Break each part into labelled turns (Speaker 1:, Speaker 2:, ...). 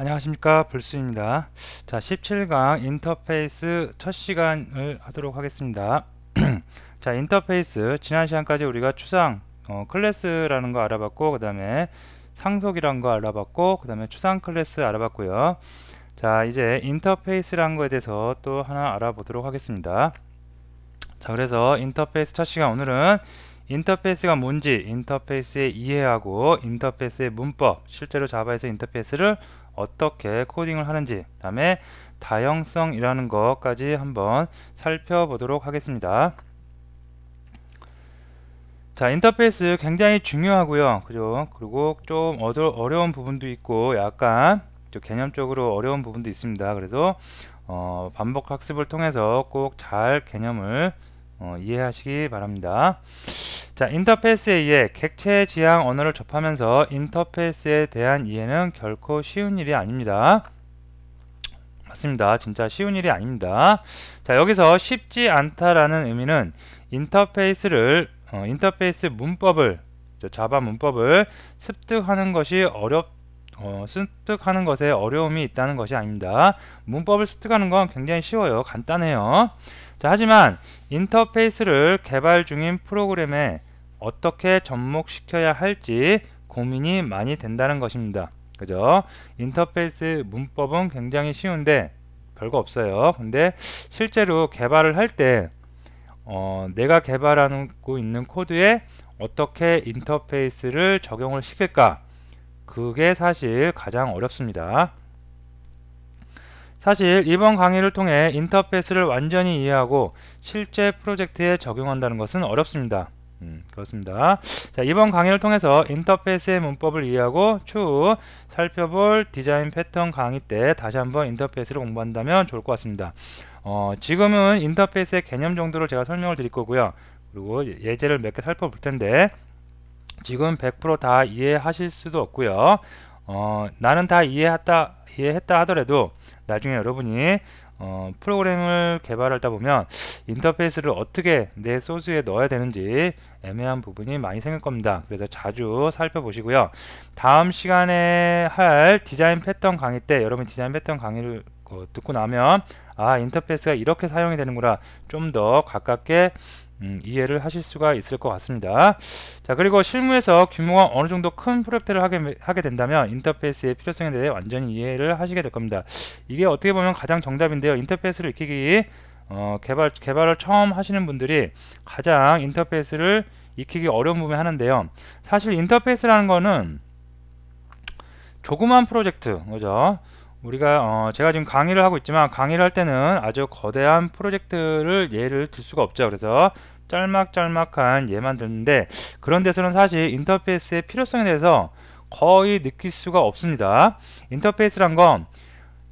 Speaker 1: 안녕하십니까 불수입니다 자 17강 인터페이스 첫 시간을 하도록 하겠습니다 자 인터페이스 지난 시간까지 우리가 추상 어, 클래스라는 거 알아봤고 그 다음에 상속이란 거 알아봤고 그 다음에 추상 클래스 알아봤고요 자 이제 인터페이스란 거에 대해서 또 하나 알아보도록 하겠습니다 자 그래서 인터페이스 첫 시간 오늘은 인터페이스가 뭔지 인터페이스에 이해하고 인터페이스의 문법 실제로 자바에서 인터페이스를 어떻게 코딩을 하는지 그 다음에 다형성이라는 것까지 한번 살펴보도록 하겠습니다 자 인터페이스 굉장히 중요하고요 그죠 그리고 좀 어려, 운 부분도 있고 약간 좀 개념적으로 어려운 부분도 있습니다 그래서 어, 반복 학습을 통해서 꼭 잘 개념을 어, 이해하시기 바랍니다 자, 인터페이스에 의해 객체 지향 언어를 접하면서 인터페이스에 대한 이해는 결코 쉬운 일이 아닙니다. 맞습니다. 진짜 쉬운 일이 아닙니다. 자, 여기서 쉽지 않다라는 의미는 인터페이스를 어, 인터페이스 문법을 자바 문법을 습득하는 것이 어렵 어, 습득하는 것에 어려움이 있다는 것이 아닙니다. 문법을 습득하는 건 굉장히 쉬워요. 간단해요. 자, 하지만 인터페이스를 개발 중인 프로그램에 어떻게 접목시켜야 할지 고민이 많이 된다는 것입니다. 그죠? 인터페이스 문법은 굉장히 쉬운데 별거 없어요. 근데 실제로 개발을 할때 어, 내가 개발하고 있는 코드에 어떻게 인터페이스를 적용을 시킬까 그게 사실 가장 어렵습니다 사실 이번 강의를 통해 인터페이스를 완전히 이해하고 실제 프로젝트에 적용한다는 것은 어렵습니다 음, 그렇습니다. 자, 이번 강의를 통해서 인터페이스의 문법을 이해하고 추후 살펴볼 디자인 패턴 강의 때 다시 한번 인터페이스를 공부한다면 좋을 것 같습니다. 어, 지금은 인터페이스의 개념 정도를 제가 설명을 드릴 거고요. 그리고 예제를 몇 개 살펴볼 텐데 지금 100%다 이해하실 수도 없고요. 어, 나는 다 이해했다, 이해했다 하더라도 나중에 여러분이 어, 프로그램을 개발하다 보면 인터페이스를 어떻게 내 소스에 넣어야 되는지 애매한 부분이 많이 생길 겁니다. 그래서 자주 살펴보시고요. 다음 시간에 할 디자인 패턴 강의 때 여러분 디자인 패턴 강의를 어, 듣고 나면 아 인터페이스가 이렇게 사용이 되는구나 좀 더 가깝게 음, 이해를 하실 수가 있을 것 같습니다. 자 그리고 실무에서 규모가 어느 정도 큰 프로젝트를 하게, 하게 된다면 인터페이스의 필요성에 대해 완전히 이해를 하시게 될 겁니다. 이게 어떻게 보면 가장 정답인데요. 인터페이스를 익히기 어, 개발, 개발을 처음 하시는 분들이 가장 인터페이스를 익히기 어려운 부분이 하는데요. 사실 인터페이스라는 거는 조그만 프로젝트, 그죠? 우리가 어, 제가 지금 강의를 하고 있지만 강의를 할 때는 아주 거대한 프로젝트를 예를 들 수가 없죠. 그래서 짤막짤막한 예만 드는데 그런 데서는 사실 인터페이스의 필요성에 대해서 거의 느낄 수가 없습니다. 인터페이스란 건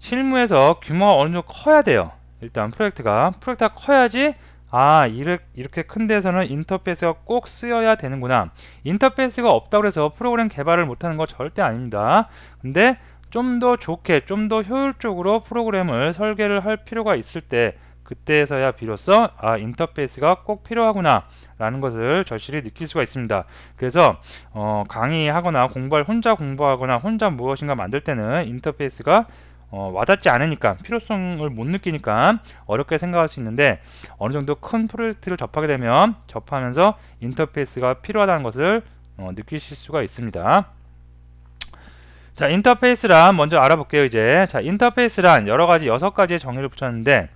Speaker 1: 실무에서 규모가 어느 정도 커야 돼요. 일단 프로젝트가 프로젝트가 커야지 아 이렇게, 큰 데서는 인터페이스가 꼭 쓰여야 되는구나 인터페이스가 없다고 해서 프로그램 개발을 못하는 거 절대 아닙니다 근데 좀 더 좋게 좀 더 효율적으로 프로그램을 설계를 할 필요가 있을 때 그때에서야 비로소 아 인터페이스가 꼭 필요하구나 라는 것을 절실히 느낄 수가 있습니다 그래서 어, 강의하거나 공부할 혼자 공부하거나 혼자 무엇인가 만들 때는 인터페이스가 어, 와닿지 않으니까 필요성을 못 느끼니까 어렵게 생각할 수 있는데 어느 정도 큰 프로젝트를 접하게 되면 접하면서 인터페이스가 필요하다는 것을 어, 느끼실 수가 있습니다. 자 인터페이스란 먼저 알아볼게요 이제 자 인터페이스란 여러가지 여섯 가지의 정의를 붙였는데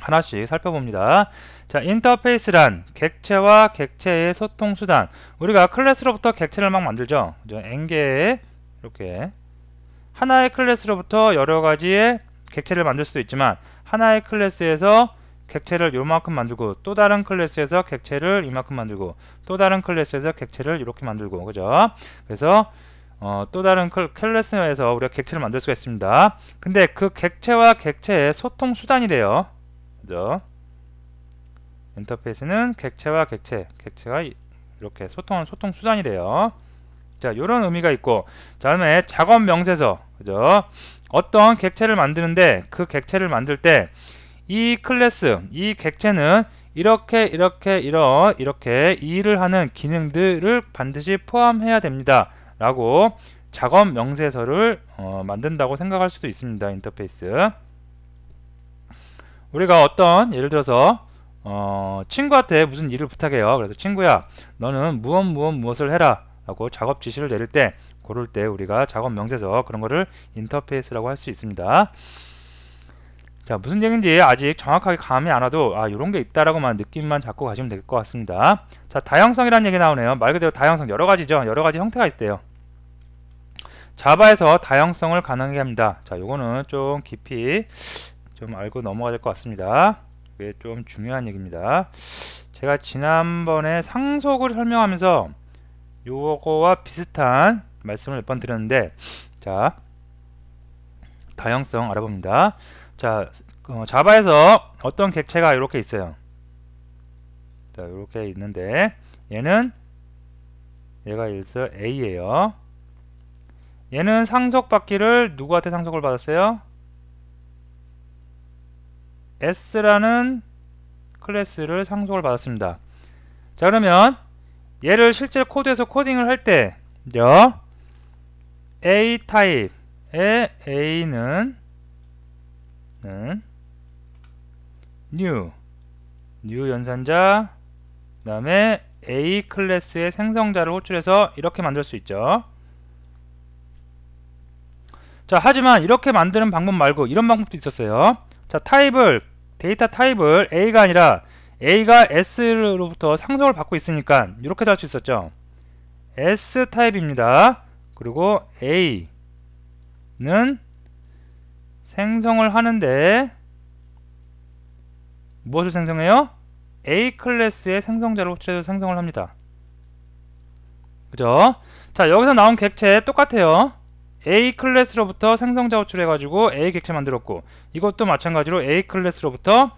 Speaker 1: 하나씩 살펴봅니다. 자, 인터페이스란 객체와 객체의 소통수단. 우리가 클래스로부터 객체를 막 만들죠. 그게 이렇게 하나의 클래스로부터 여러 가지의 객체를 만들 수도 있지만 하나의 클래스에서 객체를 요만큼 만들고 또 다른 클래스에서 객체를 이만큼 만들고 또 다른 클래스에서 객체를 이렇게 만들고 그죠? 그래서 어, 또 다른 클, 래스에서 우리가 객체를 만들 수가 있습니다. 근데 그 객체와 객체의 소통 수단이 돼요. 그죠? 인터페이스는 객체와 객체, 객체가 이렇게 소통하는 소통 수단이 돼요. 자, 이런 의미가 있고 다음에 작업 명세서. 그죠? 어떤 객체를 만드는데 그 객체를 만들 때 이 클래스, 이 객체는 이렇게 이렇게 이런 이렇게 일을 하는 기능들을 반드시 포함해야 됩니다. 라고 작업 명세서를 어, 만든다고 생각할 수도 있습니다. 인터페이스. 우리가 어떤 예를 들어서 어, 친구한테 무슨 일을 부탁해요. 그래서 친구야, 너는 무엇 무엇 무엇을 해라. 라고 작업 지시를 내릴 때 고를 때 우리가 작업 명세서 그런 거를 인터페이스라고 할 수 있습니다 자 무슨 얘기인지 아직 정확하게 감이 안 와도 아 요런 게 있다라고만 느낌만 잡고 가시면 될 것 같습니다 자 다양성이라는 얘기 나오네요 말 그대로 다양성 여러 가지죠 여러 가지 형태가 있대요 자바에서 다양성을 가능하게 합니다 자 요거는 좀 깊이 좀 알고 넘어가야 될 것 같습니다 이게 좀 중요한 얘기입니다 제가 지난번에 상속을 설명하면서 요거와 비슷한 말씀을 몇 번 드렸는데 자 다형성 알아봅니다 자 어, 자바에서 어떤 객체가 이렇게 있어요 자 이렇게 있는데 얘는 얘가 일서 A예요 얘는 상속받기를 누구한테 상속을 받았어요? S라는 클래스를 상속을 받았습니다 자 그러면 얘를 실제 코드에서 코딩을 할 때요 A 타입의 A는 는 new new 연산자 그 다음에 A 클래스의 생성자를 호출해서 이렇게 만들 수 있죠 자 하지만 이렇게 만드는 방법 말고 이런 방법도 있었어요 자 타입을 데이터 타입을 A가 아니라 A가 S로부터 상속을 받고 있으니까 이렇게도 할수 있었죠. S 타입입니다. 그리고 A는 생성을 하는데 무엇을 생성해요? A 클래스의 생성자를 호출해서 생성을 합니다. 그죠? 자 여기서 나온 객체 똑같아요. A 클래스로부터 생성자 호출해가지고 A 객체 만들었고 이것도 마찬가지로 A 클래스로부터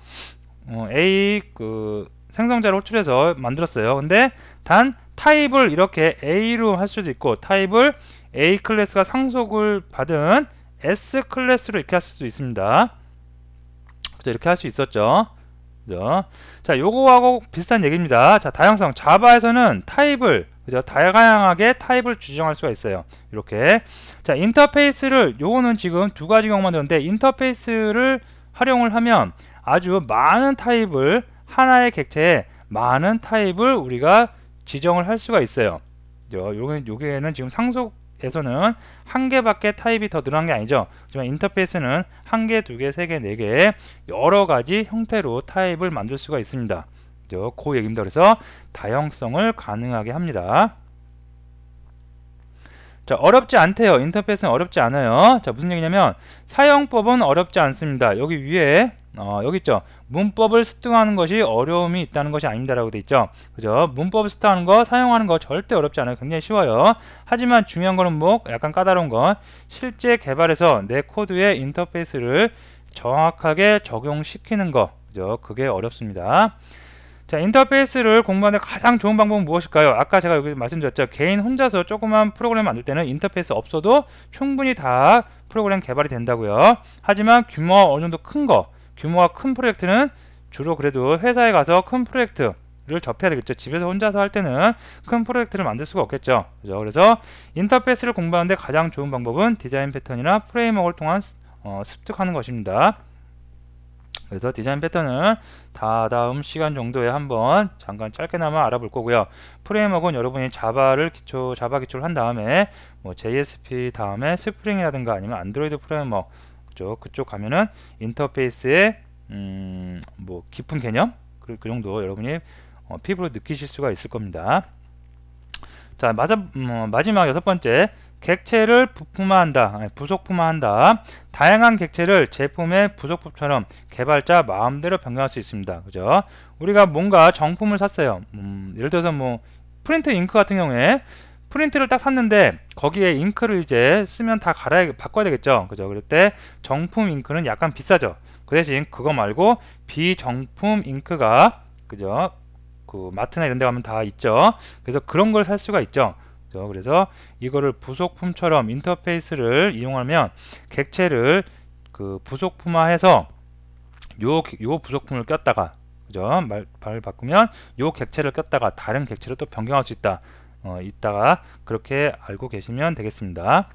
Speaker 1: 어, A 그 생성자를 호출해서 만들었어요. 근데 단 타입을 이렇게 A로 할 수도 있고 타입을 A 클래스가 상속을 받은 S 클래스로 이렇게 할 수도 있습니다. 그래 이렇게 할 수 있었죠. 그죠? 자, 요거하고 비슷한 얘기입니다. 자, 다양성. 자바에서는 타입을 그죠? 다양하게 타입을 지정할 수가 있어요. 이렇게. 자, 인터페이스를 요거는 지금 두 가지 경우만 되는데 인터페이스를 활용을 하면 아주 많은 타입을 하나의 객체에 많은 타입을 우리가 지정을 할 수가 있어요. 요게, 는 지금 상속에서는 한 개밖에 타입이 더 늘어난 게 아니죠. 하지만 인터페이스는 한 개, 두 개, 세 개, 네개 여러 가지 형태로 타입을 만들 수가 있습니다. 그 얘기입니다. 그래서 다형성을 가능하게 합니다. 자, 어렵지 않대요. 인터페이스는 어렵지 않아요. 자, 무슨 얘기냐면 사용법은 어렵지 않습니다. 여기 위에 어, 여기 있죠. 문법을 습득하는 것이 어려움이 있다는 것이 아닙니다라고 돼 있죠. 그죠? 문법 습득하는 거, 사용하는 거 절대 어렵지 않아요. 굉장히 쉬워요. 하지만 중요한 거는 뭐 약간 까다로운 건 실제 개발에서 내 코드의 인터페이스를 정확하게 적용시키는 거. 그죠? 그게 어렵습니다. 자 인터페이스를 공부하는 가장 좋은 방법은 무엇일까요? 아까 제가 여기 말씀드렸죠. 개인 혼자서 조그만 프로그램 만들 때는 인터페이스 없어도 충분히 다 프로그램 개발이 된다고요. 하지만 규모가 어느 정도 큰 거, 규모가 큰 프로젝트는 주로 그래도 회사에 가서 큰 프로젝트 를 접해야 되겠죠. 집에서 혼자서 할 때는 큰 프로젝트를 만들 수가 없겠죠. 그죠? 그래서 인터페이스를 공부하는데 가장 좋은 방법은 디자인 패턴이나 프레임워크를 통한 어, 습득하는 것입니다. 그래서 디자인 패턴은 다다음 시간 정도에 한번 잠깐 짧게나마 알아볼 거고요. 프레임워크는 여러분이 자바를 기초 자바 기초를 한 다음에 뭐 JSP 다음에 스프링이라든가 아니면 안드로이드 프레임워크 그쪽 그쪽 가면은 인터페이스의 음, 뭐 깊은 개념 그, 그 정도 여러분이 어, 피부로 느끼실 수가 있을 겁니다. 자, 마자, 음, 마지막 여섯 번째 객체를 부품화한다, 부속품화한다. 다양한 객체를 제품의 부속품처럼 개발자 마음대로 변경할 수 있습니다. 그죠? 우리가 뭔가 정품을 샀어요. 음, 예를 들어서 뭐 프린트 잉크 같은 경우에 프린트를 딱 샀는데 거기에 잉크를 이제 쓰면 다 갈아 바꿔야 되겠죠. 그죠? 그럴 때 정품 잉크는 약간 비싸죠. 그 대신 그거 말고 비정품 잉크가 그죠? 그 마트나 이런 데 가면 다 있죠. 그래서 그런 걸 살 수가 있죠. 그래서 이거를 부속품처럼 인터페이스를 이용하면 객체를 그 부속품화해서 요, 요 부속품을 꼈다가 그죠? 말, 말 바꾸면 요 객체를 꼈다가 다른 객체로 또 변경할 수 있다 어, 있다가 그렇게 알고 계시면 되겠습니다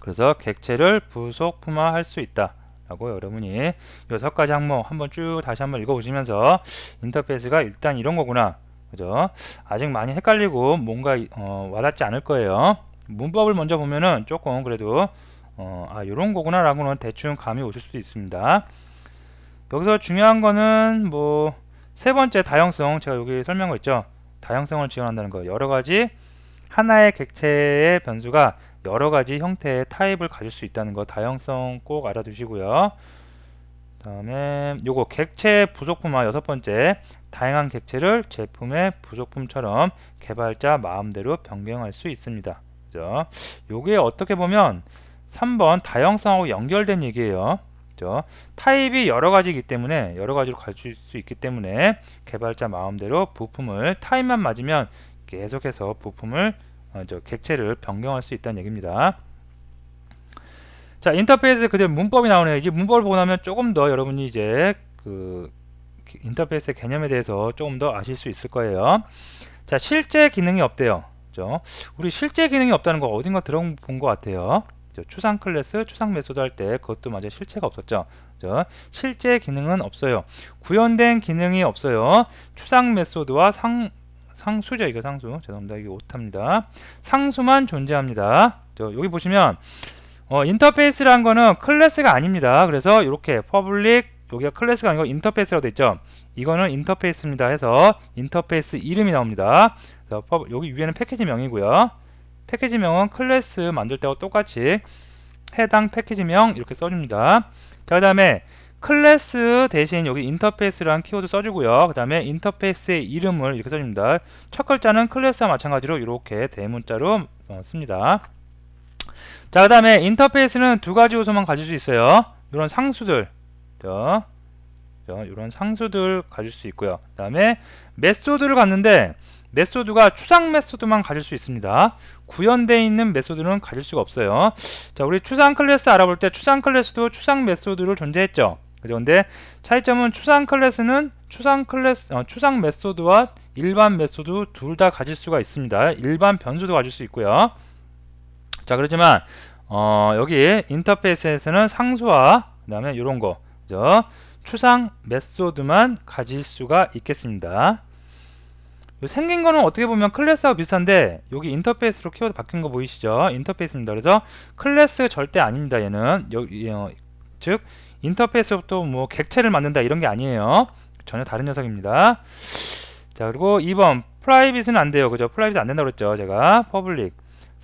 Speaker 1: 그래서 객체를 부속품화할 수 있다 라고 여러분이 여섯 가지 항목 한번 쭉 다시 한번 읽어보시면서 인터페이스가 일단 이런 거구나 그죠? 아직 많이 헷갈리고 뭔가 어, 와닿지 않을 거예요. 문법을 먼저 보면은 조금 그래도 어, 아 이런 거구나 라고는 대충 감이 오실 수도 있습니다. 여기서 중요한 거는 뭐 세 번째 다형성 제가 여기 설명했죠. 다형성을 지원한다는 거 여러 가지 하나의 객체의 변수가 여러 가지 형태의 타입을 가질 수 있다는 거 다형성 꼭 알아두시고요. 다음에 요거 객체 부속품화 여섯 번째 다양한 객체를 제품의 부속품처럼 개발자 마음대로 변경할 수 있습니다. 그죠? 요게 어떻게 보면 3번 다양성하고 연결된 얘기예요. 그죠? 타입이 여러 가지이기 때문에 여러 가지로 가질 수 있기 때문에 개발자 마음대로 부품을 타입만 맞으면 계속해서 부품을 어, 저 객체를 변경할 수 있다는 얘기입니다. 자 인터페이스 그대로 문법이 나오네요. 이제 문법을 보고 나면 조금 더 여러분이 이제 그 인터페이스의 개념에 대해서 조금 더 아실 수 있을 거예요. 자 실제 기능이 없대요. 그죠? 우리 실제 기능이 없다는 거 어딘가 들어본 것 같아요. 추상 클래스, 추상 메소드 할 때 그것도 맞아 실체가 없었죠. 그죠? 실제 기능은 없어요. 구현된 기능이 없어요. 추상 메소드와 상 상수죠 이거 상수 죄송합니다 이게 오타입니다 상수만 존재합니다 저 여기 보시면 어, 인터페이스란는 거는 클래스가 아닙니다. 그래서 이렇게 퍼블릭 여기가 클래스가 아니고 인터페이스라고 되어 있죠. 이거는 인터페이스입니다. 해서 인터페이스 이름이 나옵니다. 그래서 여기 위에는 패키지명이고요. 패키지명은 클래스 만들 때와 똑같이 해당 패키지명 이렇게 써줍니다. 자, 그 다음에 클래스 대신 여기 인터페이스라는 키워드 써주고요. 그 다음에 인터페이스의 이름을 이렇게 써줍니다. 첫 글자는 클래스와 마찬가지로 이렇게 대문자로 어, 씁니다. 자, 그 다음에 인터페이스는 두 가지 요소만 가질 수 있어요. 이런 상수들, 이런 상수들 가질 수 있고요. 그 다음에 메소드를 갖는데 메소드가 추상 메소드만 가질 수 있습니다. 구현되어 있는 메소드는 가질 수가 없어요. 자, 우리 추상 클래스 알아볼 때 추상 클래스도 추상 메소드를 존재했죠. 그근데 차이점은 추상 클래스는 추상 클래스 어, 추상 메소드와 일반 메소드 둘 다 가질 수가 있습니다. 일반 변수도 가질 수 있고요. 자 그렇지만 어, 여기 인터페이스에서는 상수와 그 다음에 이런 거 그죠? 추상 메소드만 가질 수가 있겠습니다 생긴 거는 어떻게 보면 클래스하고 비슷한데 여기 인터페이스로 키워드 바뀐 거 보이시죠? 인터페이스입니다. 그래서 클래스 절대 아닙니다. 얘는 여기 어, 즉 인터페이스부터 뭐 객체를 만든다 이런 게 아니에요. 전혀 다른 녀석입니다. 자 그리고 2번 프라이빗은 안 돼요. 그죠? 프라이빗 안 된다고 그랬죠. 제가 퍼블릭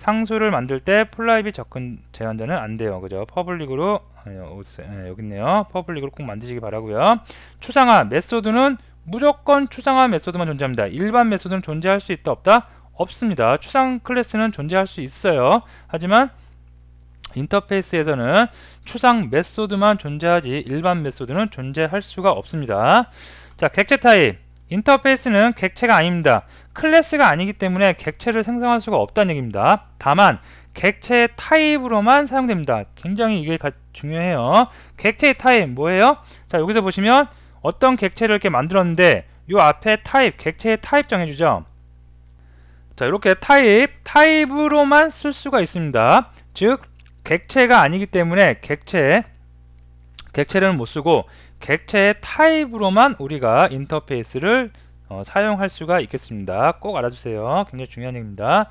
Speaker 1: 상수를 만들 때 플라이빗 접근 제한자는 안 돼요. 그죠? 퍼블릭으로 어, 예, 여기 있네요. 퍼블릭으로 꼭 만드시기 바라고요. 추상화 메소드는 무조건 추상화 메소드만 존재합니다. 일반 메소드는 존재할 수 있다 없다? 없습니다. 추상 클래스는 존재할 수 있어요. 하지만 인터페이스에서는 추상 메소드만 존재하지 일반 메소드는 존재할 수가 없습니다. 자, 객체 타입 인터페이스는 객체가 아닙니다. 클래스가 아니기 때문에 객체를 생성할 수가 없다는 얘기입니다. 다만 객체의 타입으로만 사용됩니다. 굉장히 이게 중요해요. 객체의 타입 뭐예요? 자 여기서 보시면 어떤 객체를 이렇게 만들었는데 요 앞에 타입, 객체의 타입 정해주죠. 자 이렇게 타입, 타입으로만 쓸 수가 있습니다. 즉 객체가 아니기 때문에 객체, 객체를 못 쓰고 객체의 타입으로만 우리가 인터페이스를 어, 사용할 수가 있겠습니다. 꼭 알아주세요. 굉장히 중요한 얘기입니다.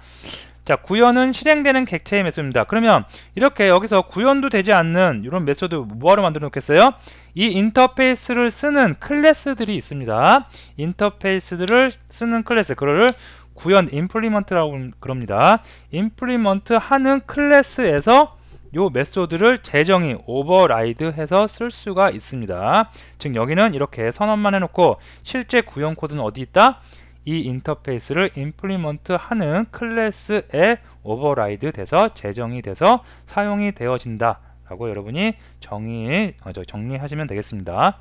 Speaker 1: 자, 구현은 실행되는 객체의 메소드입니다. 그러면 이렇게 여기서 구현도 되지 않는 이런 메소드 뭐하러 만들어 놓겠어요? 이 인터페이스를 쓰는 클래스들이 있습니다. 인터페이스들을 쓰는 클래스, 그거를 구현 임플리먼트라고 그럽니다. 임플리먼트 하는 클래스에서 요 메소드를 재정의 오버라이드 해서 쓸 수가 있습니다. 즉 여기는 이렇게 선언만 해놓고 실제 구형 코드는 어디 있다? 이 인터페이스를 임플리먼트 하는 클래스에 오버라이드 돼서 재정이 돼서 사용이 되어진다 라고 여러분이 정의, 어, 정리하시면 되겠습니다.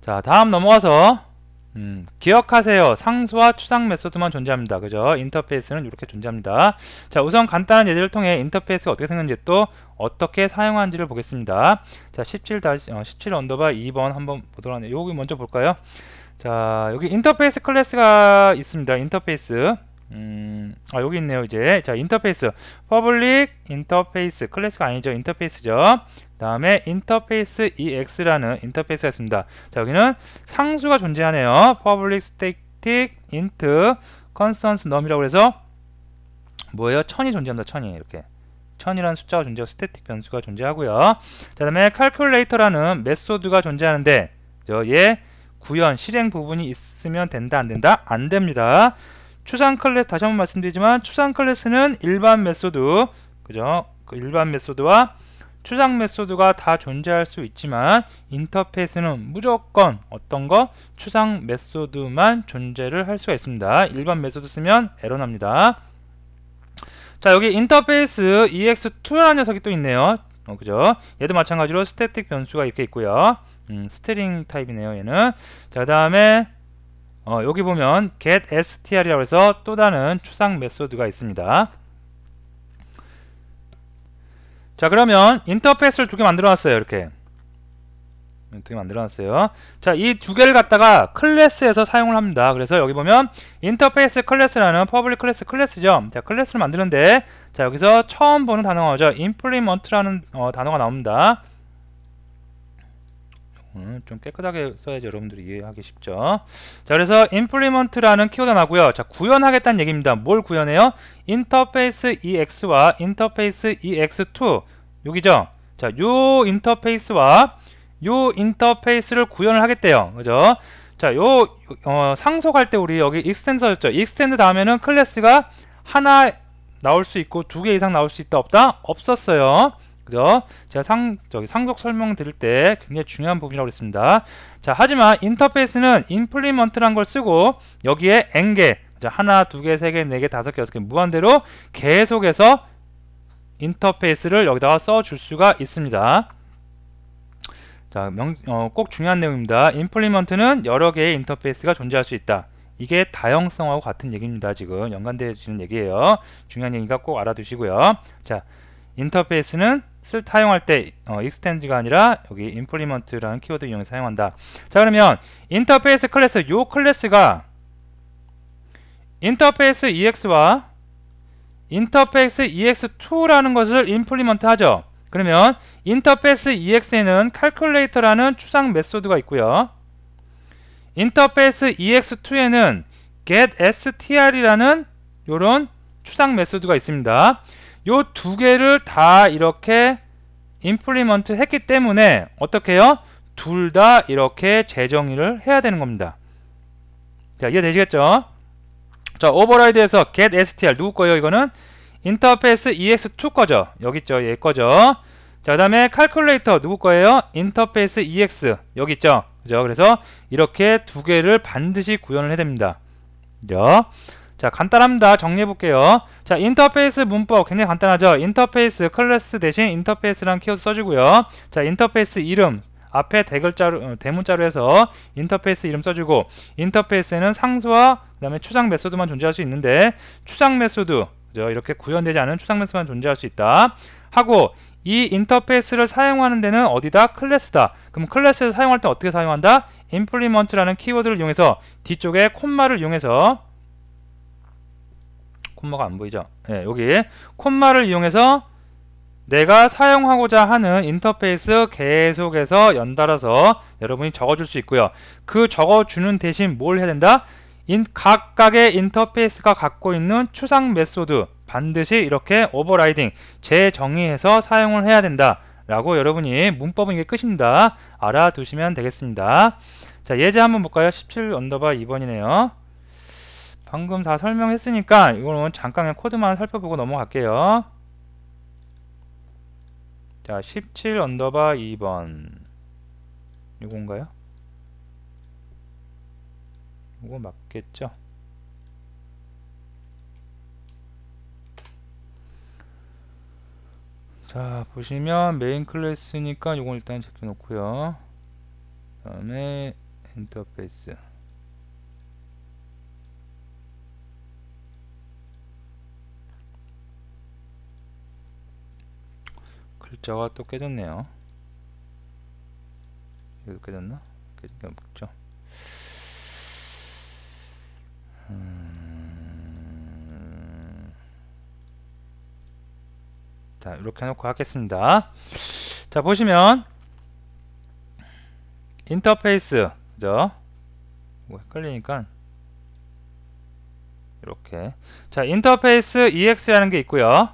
Speaker 1: 자 다음 넘어가서 음, 기억하세요. 상수와 추상 메소드만 존재합니다. 그죠? 인터페이스는 이렇게 존재합니다. 자, 우선 간단한 예제를 통해 인터페이스가 어떻게 생겼는지 또 어떻게 사용하는지를 보겠습니다. 자, 17 다시 17 어, 언더바 2번 한번 보도록 하네요. 여기 먼저 볼까요? 자, 여기 인터페이스 클래스가 있습니다. 인터페이스. 음, 아, 여기 있네요, 이제. 자, 인터페이스. 퍼블릭 인터페이스. 클래스가 아니죠. 인터페이스죠. 다음에 인터페이스 EX라는 인터페이스가 있습니다. 자, 여기는 상수가 존재하네요. public static int constants num이라고 해서 뭐예요? 천이 존재합니다. 천이 이렇게. 천이라는 숫자가 존재하고 static 변수가 존재하고요. 자, 그다음에 calculator라는 메소드가 존재하는데 저얘 구현 실행 부분이 있으면 된다 안 된다? 안 됩니다. 추상 클래스 다시 한번 말씀드리지만 추상 클래스는 일반 메소드 그죠? 그 일반 메소드와 추상 메소드가 다 존재할 수 있지만 인터페이스는 무조건 어떤 거 추상 메소드만 존재를 할 수가 있습니다. 일반 메소드 쓰면 에러 납니다. 자 여기 인터페이스 ex2라는 녀석이 또 있네요. 어, 그죠? 얘도 마찬가지로 스태틱 변수가 이렇게 있고요. 음, 스트링 타입이네요. 얘는 자 다음에 어, 여기 보면 get str이라고 해서 또 다른 추상 메소드가 있습니다. 자 그러면 인터페이스를 두 개 만들어놨어요 이렇게 네, 두개 만들어놨어요 자 이 두 개를 갖다가 클래스에서 사용을 합니다 그래서 여기 보면 인터페이스 클래스라는 퍼블릭 클래스 클래스죠 자 클래스를 만드는데 자 여기서 처음 보는 단어죠 가 인플리먼트라는 어, 단어가 나옵니다 음, 좀 깨끗하게 써야지 여러분들이 이해하기 쉽죠 자 그래서 implement라는 키워드 나고요 자 구현하겠다는 얘기입니다 뭘 구현해요 인터페이스 EX와 인터페이스 EX2 여기죠 자 요 인터페이스와 요 인터페이스를 구현을 하겠대요 그죠 자요 어, 상속할 때 우리 여기 익스텐서였죠 익스텐드 다음에는 클래스가 하나 나올 수 있고 두 개 이상 나올 수 있다 없다 없었어요 그죠? 제가 상, 저기 상속 설명 드릴 때 굉장히 중요한 부분이라고 했습니다 자, 하지만 인터페이스는 인플리먼트란 걸 쓰고 여기에 n개, 하나, 두 개, 세 개, 네 개, 다섯 개, 여섯 개 무한대로 계속해서 인터페이스를 여기다가 써줄 수가 있습니다. 자, 명, 어, 꼭 중요한 내용입니다. 인플리먼트는 여러 개의 인터페이스가 존재할 수 있다. 이게 다형성하고 같은 얘기입니다. 지금 연관되어지는 얘기예요. 중요한 얘기가 꼭 알아두시고요. 자, 인터페이스는 쓸사용할때 어, extend가 아니라 여기 implement라는 키워드 이용해 사용한다. 자 그러면 인터페이스 클래스 요 클래스가 인터페이스 ex와 인터페이스 ex2라는 것을 implement 하죠. 그러면 인터페이스 ex에는 calculator라는 추상 메소드가 있고요. 인터페이스 ex2에는 getstr이라는 요런 추상 메소드가 있습니다. 요두 개를 다 이렇게 임플리먼트 했기 때문에 어떻게 해요? 둘 다 이렇게 재정의를 해야 되는 겁니다. 자, 이해되시겠죠? 자, 오버라이드에서 get str 누구 거예요? 이거는 인터페이스 ex2 거죠. 여기 있죠. 얘 거죠. 자, 그다음에 칼큘레이터 누구 거예요? 인터페이스 ex 여기 있죠. 그죠? 그래서 이렇게 두 개를 반드시 구현을 해야 됩니다. 그죠? 자 간단합니다 정리해볼게요 자 인터페이스 문법 굉장히 간단하죠 인터페이스 클래스 대신 인터페이스란 키워드 써주고요 자 인터페이스 이름 앞에 대글자로 어, 대문자로 해서 인터페이스 이름 써주고 인터페이스에는 상수와 그 다음에 추상 메소드만 존재할 수 있는데 추상 메소드 그죠? 이렇게 구현되지 않은 추상 메소드만 존재할 수 있다 하고 이 인터페이스를 사용하는 데는 어디다? 클래스다. 그럼 클래스를 사용할 때 어떻게 사용한다? 임플리먼트라는 키워드를 이용해서 뒤쪽에 콤마를 이용해서 콤마가 안 보이죠? 네, 여기 콤마를 이용해서 내가 사용하고자 하는 인터페이스 계속해서 연달아서 여러분이 적어줄 수 있고요. 그 적어주는 대신 뭘 해야 된다? 인, 각각의 인터페이스가 갖고 있는 추상 메소드 반드시 이렇게 오버라이딩, 재정의해서 사용을 해야 된다. 라고 여러분이 문법은 이게 끝입니다. 알아두시면 되겠습니다. 자 예제 한번 볼까요? 17 언더바 2번이네요. 방금 다 설명했으니까 이거는 잠깐 코드만 살펴보고 넘어갈게요. 자, 17 언더바 2번 이건가요? 이거 맞겠죠? 자 보시면 메인 클래스니까 이건 일단 적혀놓고요그 다음에 인터페이스 글자가 또 깨졌네요. 이거 깨졌나? 깨진 게 없죠. 음. 자 이렇게 해놓고 하겠습니다. 자 보시면 인터페이스 그죠? 뭐 헷갈리니까 이렇게 자 인터페이스 EX라는 게 있고요.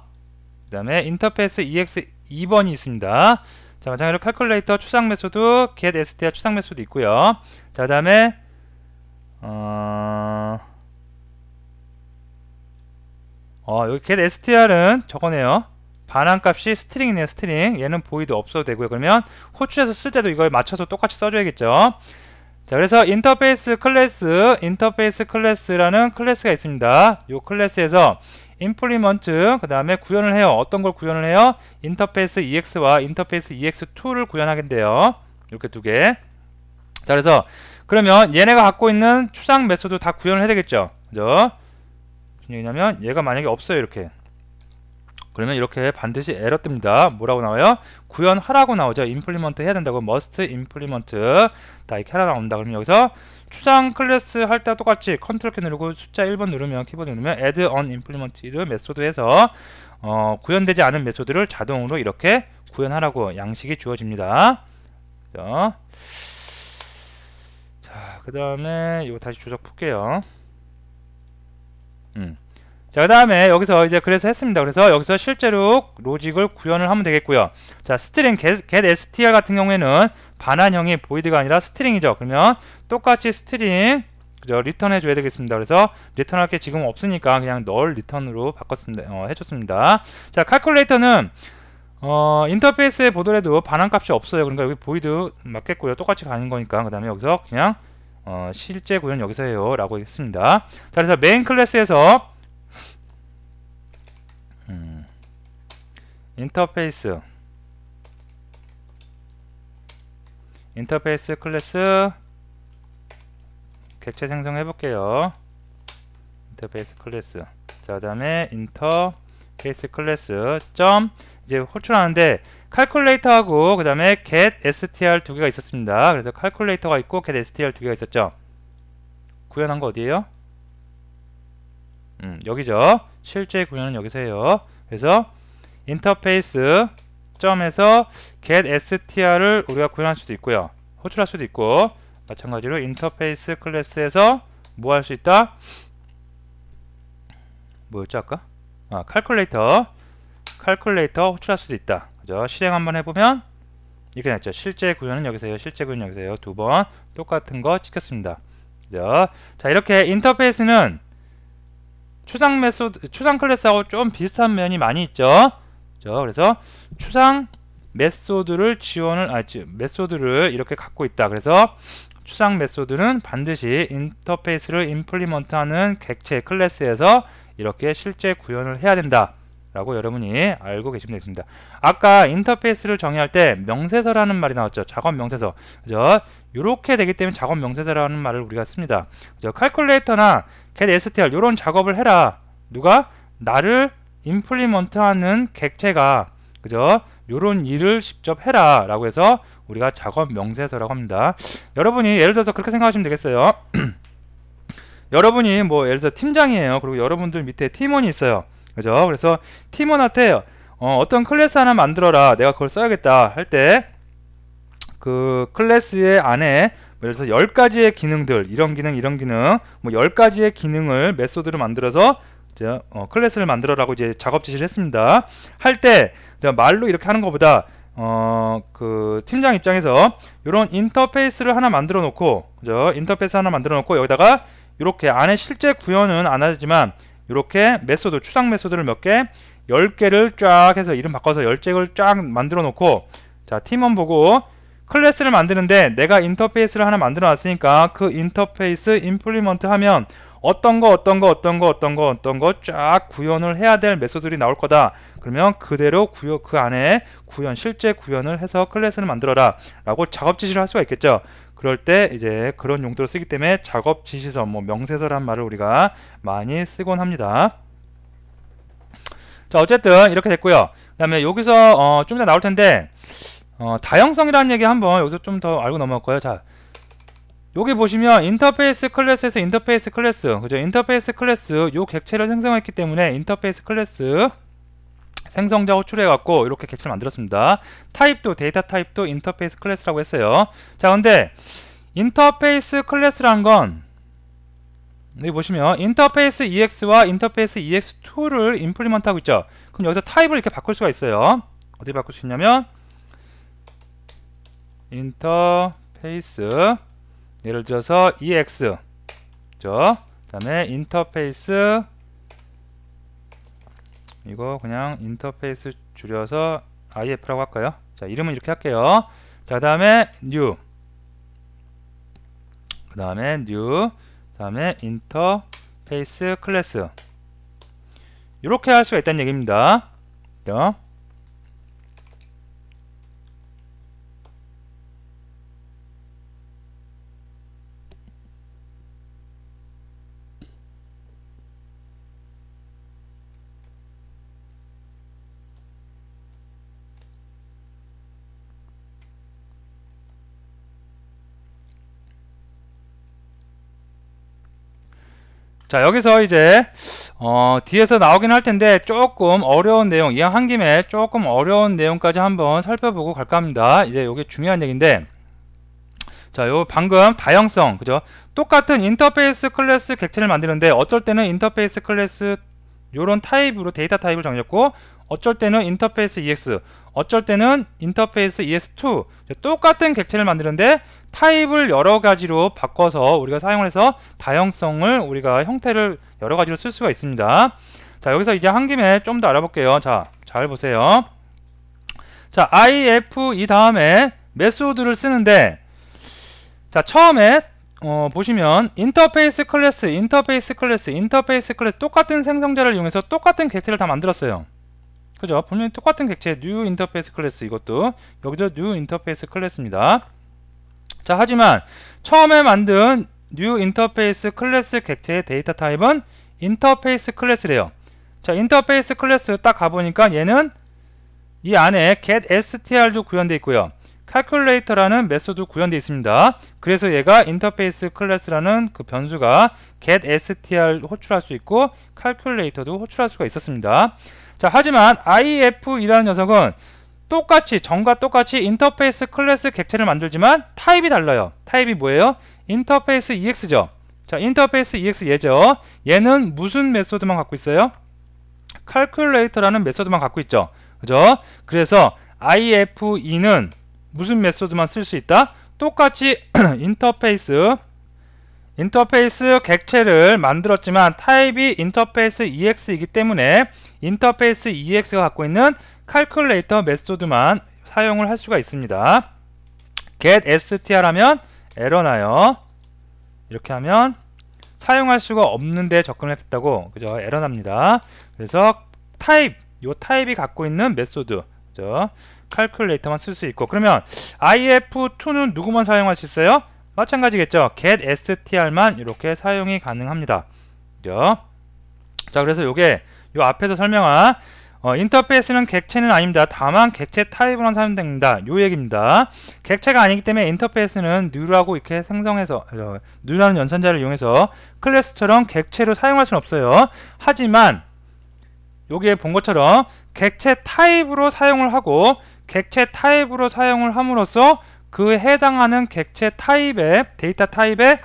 Speaker 1: 그 다음에 인터페이스 EX 2번이 있습니다. 자, 마찬가지로 칼큘레이터 추상 매수도 get str 추상 매수도 있고요. 자, 다음에 어... 어, 여기 get str은 저거네요. 반환값이 스트링이네요 스트링 얘는 보이도 없어도 되고요 그러면 호출해서 쓸 때도 이걸 맞춰서 똑같이 써줘야겠죠 자 그래서 인터페이스 클래스 인터페이스 클래스라는 클래스가 있습니다 이 클래스에서 임플리먼트 그 다음에 구현을 해요 어떤 걸 구현을 해요 인터페이스 EX와 인터페이스 EX2를 구현하겠는데요 이렇게 두 개자 그래서 그러면 얘네가 갖고 있는 추상 메소드 다 구현을 해야 되겠죠 그죠 무슨 얘기냐면 얘가 만약에 없어요 이렇게 그러면 이렇게 반드시 에러 뜹니다 뭐라고 나와요 구현하라고 나오죠 임플리먼트 해야 된다고 must implement 다 이렇게 하라 나온다 그러면 여기서 추상 클래스 할 때와 똑같이 컨트롤 키 누르고 숫자 1번 누르면 키보드 누르면 add on implemented 메소드에서 어, 구현되지 않은 메소드를 자동으로 이렇게 구현하라고 양식이 주어집니다. 그 자, 그 다음에 이거 다시 조작 볼게요 음. 자, 그 다음에 여기서 이제 그래서 했습니다. 그래서 여기서 실제로 로직을 구현을 하면 되겠고요. 자, 스트링 get, get str 같은 경우에는 반환형이 보이드가 아니라 스트링이죠. 그러면 똑같이 스트링 그죠? 리턴 해줘야 되겠습니다. 그래서 리턴할 게 지금 없으니까 그냥 널 리턴으로 바꿨습니다. 어, 해줬습니다. 자, 칼큘레이터는 어, 인터페이스에 보더라도 반환 값이 없어요. 그러니까 여기 보이드 맞겠고요. 똑같이 가는 거니까 그 다음에 여기서 그냥 어, 실제 구현 여기서 해요 라고 했습니다. 자 그래서 메인 클래스에서 인터페이스 인터페이스 클래스 객체 생성해 볼게요 인터페이스 클래스 자그 다음에 인터페이스 클래스 점 이제 호출하는데 칼큘레이터하고 그 다음에 get str 두 개가 있었습니다 그래서 칼큘레이터가 있고 get str 두 개가 있었죠 구현한 거 어디에요? 음, 여기죠 실제 구현은 여기서 해요 그래서 인터페이스 점에서 get str를 우리가 구현할 수도 있고요. 호출할 수도 있고 마찬가지로 인터페이스 클래스에서 뭐 할 수 있다? 뭐였죠 아까? 아, 칼큘레이터 칼큘레이터 호출할 수도 있다. 그죠? 실행 한번 해보면 이렇게 됐죠 실제 구현은 여기서요. 실제 구현 은 여기서요. 두 번 똑같은 거 찍혔습니다. 그죠? 자 이렇게 인터페이스는 추상 메소드, 추상 클래스하고 좀 비슷한 면이 많이 있죠. 거 그래서 추상 메소드를 지원을 아 메소드를 이렇게 갖고 있다. 그래서 추상 메소드는 반드시 인터페이스를 임플리먼트하는 객체 클래스에서 이렇게 실제 구현을 해야 된다. 라고 여러분이 알고 계시면 되겠습니다. 아까 인터페이스를 정의할 때 명세서라는 말이 나왔죠. 작업 명세서. 그죠? 이렇게 되기 때문에 작업 명세서라는 말을 우리가 씁니다. 그죠? 칼큘레이터나 get str 이런 작업을 해라. 누가 나를 임플리먼트하는 객체가 그죠? 요런 일을 직접 해라 라고 해서 우리가 작업 명세서라고 합니다 여러분이 예를 들어서 그렇게 생각하시면 되겠어요 여러분이 뭐 예를 들어 서 팀장이에요 그리고 여러분들 밑에 팀원이 있어요 그죠 그래서 팀원한테 어, 떤 클래스 하나 만들어라 내가 그걸 써야겠다 할 때 그 클래스의 안에 뭐 예를 들어서 10가지의 기능들 이런 기능 이런 기능 뭐 10가지의 기능을 메소드로 만들어서 어, 클래스를 만들어라고 이제 작업 지시를 했습니다. 할 때 말로 이렇게 하는 것보다 어, 그 팀장 입장에서 이런 인터페이스를 하나 만들어 놓고 그죠? 인터페이스 하나 만들어 놓고 여기다가 이렇게 안에 실제 구현은 안 하지만 이렇게 메소드 추상 메소드를 몇 개 10개를 쫙 해서 이름 바꿔서 열 잭을 쫙 만들어 놓고 자 팀원 보고 클래스를 만드는데 내가 인터페이스를 하나 만들어 놨으니까 그 인터페이스 임플리먼트 하면 어떤 거 어떤 거 어떤 거 어떤 거 어떤 거 쫙 구현을 해야 될 메소드들이 나올 거다. 그러면 그대로 구현 그 안에 구현 실제 구현을 해서 클래스를 만들어라라고 작업 지시를 할 수가 있겠죠. 그럴 때 이제 그런 용도로 쓰기 때문에 작업 지시서 뭐 명세서란 말을 우리가 많이 쓰곤 합니다. 자 어쨌든 이렇게 됐고요. 그다음에 여기서 어, 좀 이따 나올 텐데 어, 다형성이라는 얘기 한번 여기서 좀 더 알고 넘어갈 거예요. 자 여기 보시면 인터페이스 클래스에서 인터페이스 클래스 그죠 인터페이스 클래스 요 객체를 생성했기 때문에 인터페이스 클래스 생성자 호출해 갖고 이렇게 객체를 만들었습니다 타입도 데이터 타입도 인터페이스 클래스라고 했어요 자 근데 인터페이스 클래스란 건 여기 보시면 인터페이스 EX와 인터페이스 EX2를 임플리먼트 하고 있죠 그럼 여기서 타입을 이렇게 바꿀 수가 있어요 어디 바꿀 수 있냐면 인터페이스 예를 들어서 EX 그 다음에 인터페이스 이거 그냥 인터페이스 줄여서 IF라고 할까요? 자 이름은 이렇게 할게요 자 다음에 new 그 다음에 new 그 다음에 인터페이스 클래스 이렇게 할 수가 있다는 얘기입니다 그죠? 자 여기서 이제 어, 뒤에서 나오긴 할 텐데 조금 어려운 내용 이왕 한 김에 조금 어려운 내용까지 한번 살펴보고 갈까 합니다 이제 요게 중요한 얘기인데 자, 요 방금 다양성 그죠? 똑같은 인터페이스 클래스 객체를 만드는데 어쩔 때는 인터페이스 클래스 요런 타입으로 데이터 타입을 정했고 어쩔 때는 인터페이스 EX, 어쩔 때는 인터페이스 ES2 똑같은 객체를 만드는데 타입을 여러 가지로 바꿔서 우리가 사용을 해서 다형성을 우리가 형태를 여러 가지로 쓸 수가 있습니다. 자 여기서 이제 한 김에 좀 더 알아볼게요. 자 잘 보세요. 자 if 이 다음에 메소드를 쓰는데 자 처음에 어, 보시면 인터페이스 클래스, 인터페이스 클래스, 인터페이스 클래스 똑같은 생성자를 이용해서 똑같은 객체를 다 만들었어요. 그죠? 분명히 똑같은 객체 new 인터페이스 클래스 이것도 여기서 new 인터페이스 클래스입니다. 자 하지만 처음에 만든 new 인터페이스 클래스 객체의 데이터 타입은 인터페이스 클래스래요. 자 인터페이스 클래스 딱 가보니까 얘는 이 안에 get str도 구현되어 있고요. calculator라는 메소드 구현되어 있습니다. 그래서 얘가 인터페이스 클래스라는 그 변수가 get str 호출할 수 있고 calculator도 호출할 수가 있었습니다. 자 하지만 IF이라는 녀석은 똑같이 정과 똑같이 인터페이스 클래스 객체를 만들지만 타입이 달라요. 타입이 뭐예요? 인터페이스 EX죠. 자 인터페이스 EX 예죠 얘는 무슨 메소드만 갖고 있어요? 칼큘레이터라는 메소드만 갖고 있죠. 그죠? 그래서 IFE는 무슨 메소드만 쓸 수 있다? 똑같이 인터페이스 인터페이스 객체를 만들었지만 타입이 인터페이스 EX이기 때문에 인터페이스 EX가 갖고 있는 칼큘레이터 메소드만 사용을 할 수가 있습니다. get str 하면 에러나요. 이렇게 하면 사용할 수가 없는데 접근 했다고 그죠? 에러납니다. 그래서 타입 요 타입이 갖고 있는 메소드 그죠? 칼큘레이터만 쓸 수 있고 그러면 if2는 누구만 사용할 수 있어요? 마찬가지겠죠. get str만 이렇게 사용이 가능합니다. 그죠? 자, 그래서 요게 이 앞에서 설명한 어, 인터페이스는 객체는 아닙니다. 다만 객체 타입으로 사용됩니다. 요 얘기입니다. 객체가 아니기 때문에 인터페이스는 뉴라고 이렇게 생성해서 어, 뉴라는 연산자를 이용해서 클래스처럼 객체로 사용할 수는 없어요. 하지만 여기에 본 것처럼 객체 타입으로 사용을 하고 객체 타입으로 사용을 함으로써 그 해당하는 객체 타입의 데이터 타입의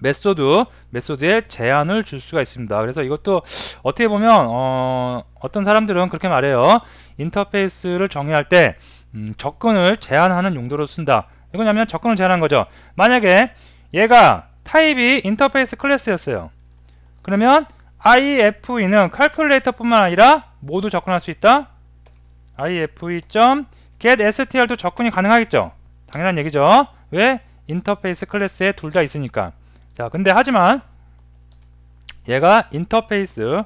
Speaker 1: 메소드 메소드에 제한을 줄 수가 있습니다 그래서 이것도 어떻게 보면 어, 떤 사람들은 그렇게 말해요 인터페이스를 정의할 때 음, 접근을 제한하는 용도로 쓴다 이거냐면 접근을 제한한 거죠 만약에 얘가 타입이 인터페이스 클래스였어요 그러면 IFE는 칼큘레이터뿐만 아니라 모두 접근할 수 있다 IFE.getSTR도 접근이 가능하겠죠 당연한 얘기죠 왜? 인터페이스 클래스에 둘 다 있으니까 자 근데 하지만 얘가 인터페이스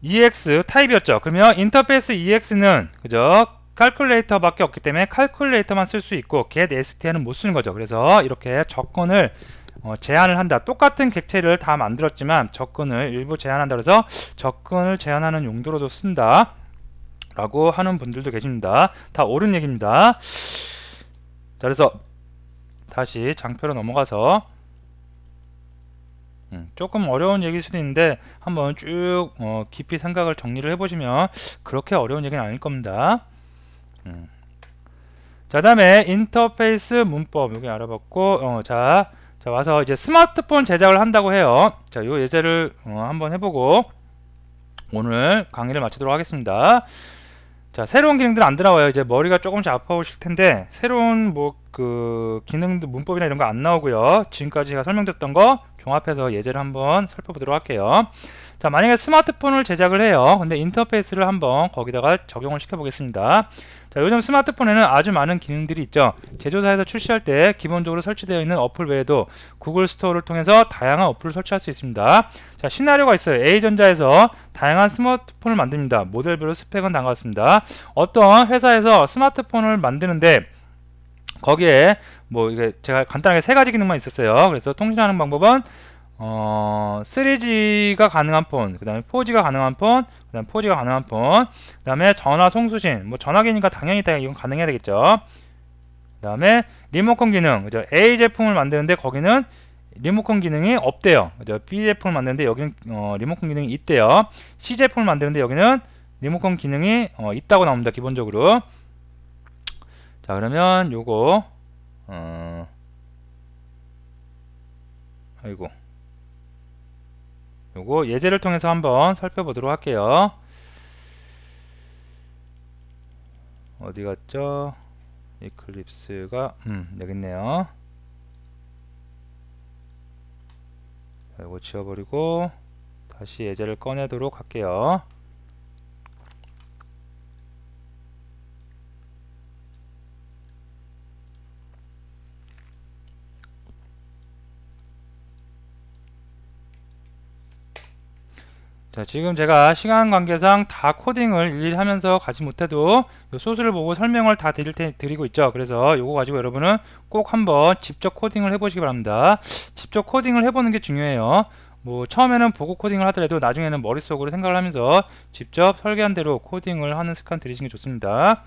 Speaker 1: EX 타입이었죠 그러면 인터페이스 EX는 그죠 칼큘레이터 밖에 없기 때문에 칼큘레이터만 쓸 수 있고 get stn은 못 쓰는 거죠 그래서 이렇게 접근을 어, 제한을 한다 똑같은 객체를 다 만들었지만 접근을 일부 제한한다 그래서 접근을 제한하는 용도로도 쓴다 라고 하는 분들도 계십니다 다 옳은 얘기입니다 자 그래서 다시 장표로 넘어가서 음, 조금 어려운 얘기일 수도 있는데 한번 쭉 어, 깊이 생각을 정리를 해보시면 그렇게 어려운 얘기는 아닐 겁니다. 음. 자 다음에 인터페이스 문법 여기 알아봤고 어, 자, 자 와서 이제 스마트폰 제작을 한다고 해요. 자요 예제를 어, 한번 해보고 오늘 강의를 마치도록 하겠습니다. 자 새로운 기능들 은안 들어와요 이제 머리가 조금씩 아파오실 텐데 새로운 뭐 그 기능들 문법이나 이런 거 안 나오고요 지금까지 제가 설명드렸던 거 종합해서 예제를 한번 살펴보도록 할게요 자 만약에 스마트폰을 제작을 해요 근데 인터페이스를 한번 거기다가 적용을 시켜 보겠습니다 자, 요즘 스마트폰에는 아주 많은 기능들이 있죠. 제조사에서 출시할 때 기본적으로 설치되어 있는 어플 외에도 구글 스토어를 통해서 다양한 어플을 설치할 수 있습니다. 자, 시나리오가 있어요. A전자에서 다양한 스마트폰을 만듭니다. 모델별로 스펙은 나갔습니다. 어떤 회사에서 스마트폰을 만드는데 거기에 뭐 이게 제가 간단하게 세 가지 기능만 있었어요. 그래서 통신하는 방법은 어, 3G가 가능한 폰, 그 다음에 4G가 가능한 폰, 그 다음에 4G가 가능한 폰, 그 다음에 전화 송수신, 뭐 전화기니까 당연히 다 이건 가능해야 되겠죠. 그 다음에 리모컨 기능, 그죠? A 제품을 만드는데 거기는 리모컨 기능이 없대요. 그죠? B 제품을 만드는데 여기는 어, 리모컨 기능이 있대요. C 제품을 만드는데 여기는 리모컨 기능이 어, 있다고 나옵니다. 기본적으로. 자, 그러면 요거, 어, 아이고. 요거 예제를 통해서 한번 살펴보도록 할게요. 어디 갔죠? 이클립스가 음, 여기 있네요. 자, 이거 지워버리고 다시 예제를 꺼내도록 할게요. 자, 지금 제가 시간 관계상 다 코딩을 일일이 하면서 가지 못해도 소스를 보고 설명을 다 드릴 테, 드리고 있죠. 그래서 이거 가지고 여러분은 꼭 한번 직접 코딩을 해보시기 바랍니다. 직접 코딩을 해보는 게 중요해요. 뭐 처음에는 보고 코딩을 하더라도 나중에는 머릿속으로 생각을 하면서 직접 설계한 대로 코딩을 하는 습관 들이시는 게 좋습니다.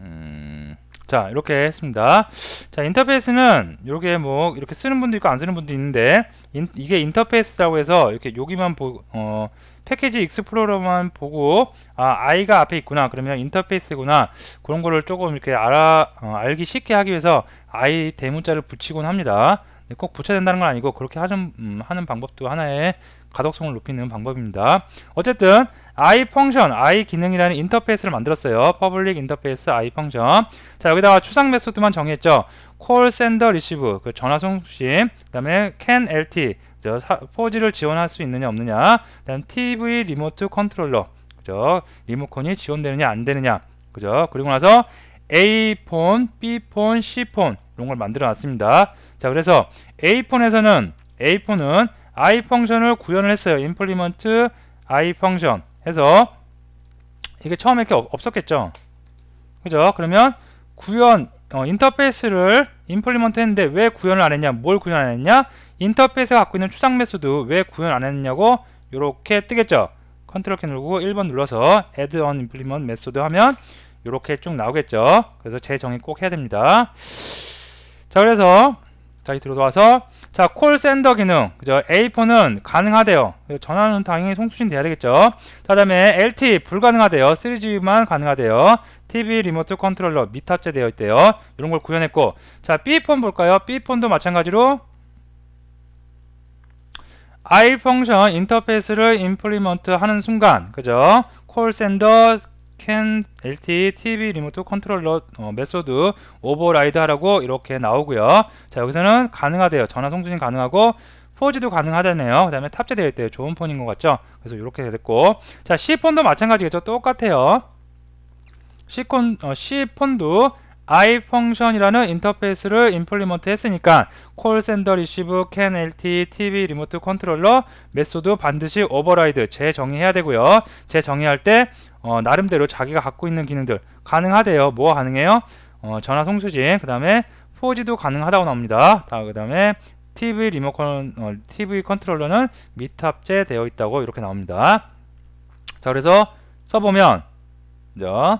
Speaker 1: 음... 자 이렇게 했습니다 자 인터페이스는 이렇게 뭐 이렇게 쓰는 분도 있고 안 쓰는 분도 있는데 인, 이게 인터페이스라고 해서 이렇게 여기만 보 어, 패키지 익스플로러만 보고 아 아이가 앞에 있구나 그러면 인터페이스구나 그런 거를 조금 이렇게 알아 어, 알기 쉽게 하기 위해서 아이 대문자를 붙이곤 합니다 네, 꼭 붙여야 된다는 건 아니고 그렇게 하는, 음, 하는 방법도 하나의 가독성을 높이는 방법입니다. 어쨌든 i 펑션, i 기능이라는 인터페이스를 만들었어요. 퍼블릭 인터페이스 i 펑션. 자, 여기다가 추상 메소드만 정했죠. call, sender, receive, 그 전화 송신, 그다음에 can LT, 저 4G를 지원할 수 있느냐 없느냐. 그다음 TV 리모트 컨트롤러. 그죠? 리모컨이 지원되느냐 안 되느냐. 그죠? 그리고 나서 A폰, B폰, C폰 이런 걸 만들어 놨습니다. 자, 그래서 A폰에서는 A폰은 i 펑션을 구현을 했어요. implement i 펑션 해서 이게 처음에 이렇게 없었겠죠. 그죠? 그러면 구현 어, 인터페이스를 임플리먼트 했는데 왜 구현을 안 했냐 뭘 구현 안 했냐 인터페이스 갖고 있는 추상 메소드 왜 구현 안 했냐고 이렇게 뜨겠죠 컨트롤 키 누르고 1번 눌러서 add on implement 메소드 하면 이렇게쭉 나오겠죠 그래서 재정의 꼭 해야 됩니다 자 그래서 다시 들어와서 자, 콜센더 기능. 그죠? A4는 가능하대요. 전화는 당연히 송수신 돼야 되겠죠. 자, 다음에 LTE 불가능하대요. 3G만 가능하대요. TV 리모트 컨트롤러 미 탑재되어 있대요. 이런 걸 구현했고. 자, B폰 볼까요? B폰도 마찬가지로 I 펑션 인터페이스를 임플리먼트 하는 순간. 그죠? 콜센더 can l t TV 리모트 컨트롤러 어, 메소드 오버라이드 하라고 이렇게 나오고요. 자 여기서는 가능하대요. 전화 송진이 가능하고 4G도 가능하다네요. 그 다음에 탑재될때 좋은 폰인 것 같죠? 그래서 이렇게 됐고 자 C폰도 마찬가지겠죠? 똑같아요. C콘, 어, C폰도 i f u n 이라는 인터페이스를 임플리먼트 했으니까 콜센더 리시브 캔 l t TV 리모트 컨트롤러 메소드 반드시 오버라이드 재정의해야 되고요. 재정의할 때 어, 나름대로 자기가 갖고 있는 기능들 가능하대요. 뭐가 가능해요? 어, 전화 송수진, 그 다음에 4G도 가능하다고 나옵니다. 그 다음에 TV 리모컨, 어, TV 컨트롤러는 미탑재 되어 있다고 이렇게 나옵니다. 자, 그래서 써보면, 그죠?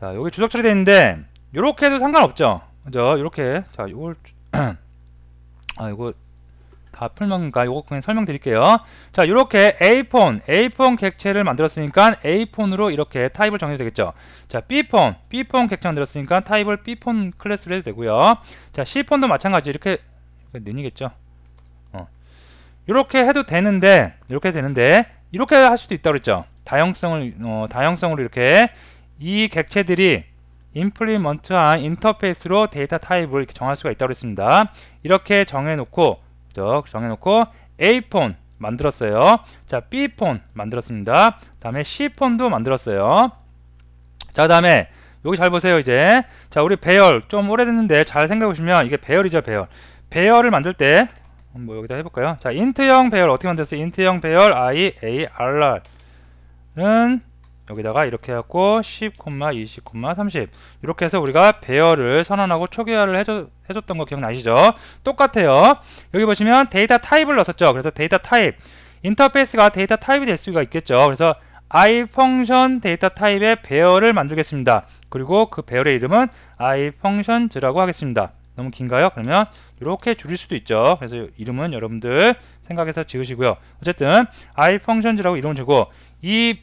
Speaker 1: 자, 여기 주석 처리되어 있는데, 이렇게 해도 상관없죠? 그죠? 이렇게. 자, 이걸, 아, 이거 다 아, 풀만가 요거 그냥 설명드릴게요. 자, 이렇게 A폰, A폰 객체를 만들었으니까 A폰으로 이렇게 타입을 정해도 되겠죠. 자, B폰, B폰 객체 만들었으니까 타입을 B폰 클래스로 해도 되고요. 자, C폰도 마찬가지 이렇게 눈이겠죠 어. 이렇게 해도 되는데, 이렇게 되는데 이렇게 할 수도 있다고 그랬죠. 다양성을 어, 다양성으로 이렇게 이 객체들이 임플리먼트한 인터페이스로 데이터 타입을 이렇게 정할 수가 있다고 했습니다. 이렇게 정해놓고 즉 정해놓고 A폰 만들었어요. 자, B폰 만들었습니다. 다음에 C폰도 만들었어요. 자, 다음에 여기 잘 보세요, 이제. 자, 우리 배열 좀 오래됐는데 잘 생각해 보시면 이게 배열이죠, 배열. 배열을 만들 때 뭐 여기다 해 볼까요? 자, 인트형 배열 어떻게 만들었어요? 인트형 배열 i a r r는 여기다가 이렇게 해갖고 10, 20, 30 이렇게 해서 우리가 배열을 선언하고 초기화를 해줬, 해줬던 거 기억나시죠? 똑같아요. 여기 보시면 데이터 타입을 넣었죠. 그래서 데이터 타입 인터페이스가 데이터 타입이 될 수가 있겠죠. 그래서 i 펑션 데이터 타입의 배열을 만들겠습니다. 그리고 그 배열의 이름은 i 펑션즈라고 하겠습니다. 너무 긴가요? 그러면 이렇게 줄일 수도 있죠. 그래서 이름은 여러분들 생각해서 지으시고요. 어쨌든 i 펑션즈라고 이름을 주고 이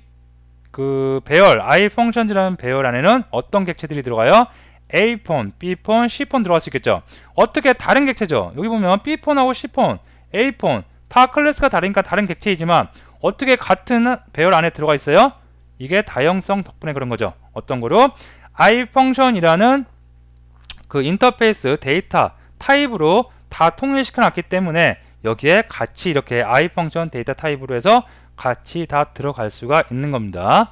Speaker 1: 그 배열 i f u n c 라는 배열 안에는 어떤 객체들이 들어가요? A폰, B폰, C폰 들어갈 수 있겠죠. 어떻게 다른 객체죠. 여기 보면 B폰하고 C폰, A폰 다 클래스가 다르니까 다른 객체이지만 어떻게 같은 배열 안에 들어가 있어요? 이게 다형성 덕분에 그런 거죠. 어떤 거로? i f u n 이라는그 인터페이스 데이터 타입으로 다 통일시켜 놨기 때문에 여기에 같이 이렇게 i f u n 데이터 타입으로 해서 같이 다 들어갈 수가 있는 겁니다.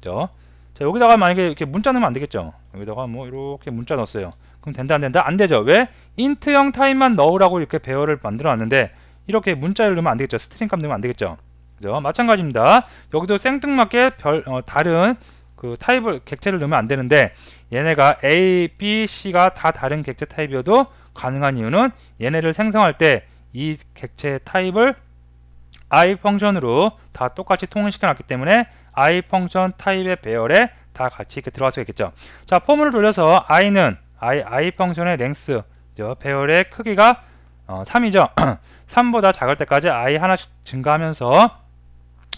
Speaker 1: 그죠? 자, 여기다가 만약에 이렇게 문자 넣으면 안 되겠죠? 여기다가 뭐 이렇게 문자 넣었어요. 그럼 된다 안 된다? 안 되죠. 왜? 인트형 타입만 넣으라고 이렇게 배열을 만들어 놨는데 이렇게 문자를 넣으면 안 되겠죠. 스트링 값 넣으면 안 되겠죠. 그죠? 마찬가지입니다. 여기도 생뚱맞게 별, 어, 다른 그 타입을 객체를 넣으면 안 되는데 얘네가 A, B, C가 다 다른 객체 타입이어도 가능한 이유는 얘네를 생성할 때 이 객체 타입을 i 펑션으로 다 똑같이 통일시켜 놨기 때문에 i 펑션 타입의 배열에 다 같이 이렇게 들어갈 수가 있겠죠. 자, 포문을 돌려서 i는 i i 펑션의 랭스 배열의 크기가 어, 3이죠. 3보다 작을 때까지 i 하나씩 증가하면서